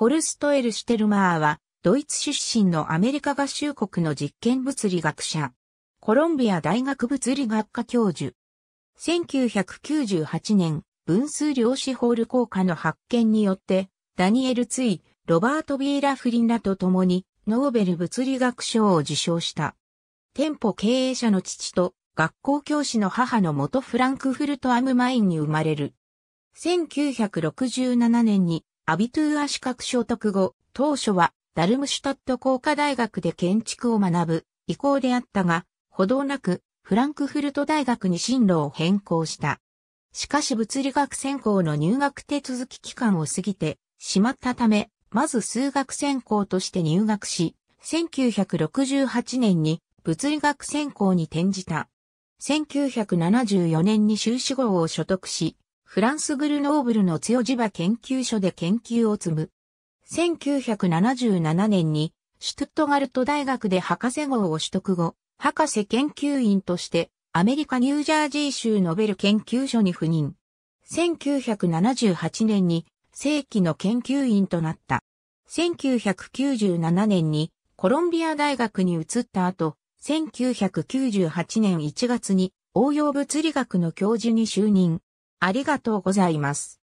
ホルストエル・シュテルマーは、ドイツ出身のアメリカ合衆国の実験物理学者。コロンビア大学物理学科教授。1998年、分数量子ホール効果の発見によって、ダニエル・ツイ、ロバート・ビーラ・フリンらと共に、ノーベル物理学賞を受賞した。店舗経営者の父と、学校教師の母の元フランクフルト・アムマインに生まれる。1967年にアビトゥーア資格所得後、当初はダルムシュタット工科大学で建築を学ぶ意向であったが、ほどなくフランクフルト大学に進路を変更した。しかし物理学専攻の入学手続き期間を過ぎてしまったため、まず数学専攻として入学し、1968年に物理学専攻に転じた。1974年に修士号を所得し、フランスグルノーブルの強磁場研究所で研究を積む。1977年に、シュトットガルト大学で博士号を取得後、博士研究員として、アメリカ・ニュージャージー州ノベル研究所に赴任。1978年に正規の研究員となった。1997年にコロンビア大学に移った後、1998年1月に応用物理学の教授に就任。ありがとうございます。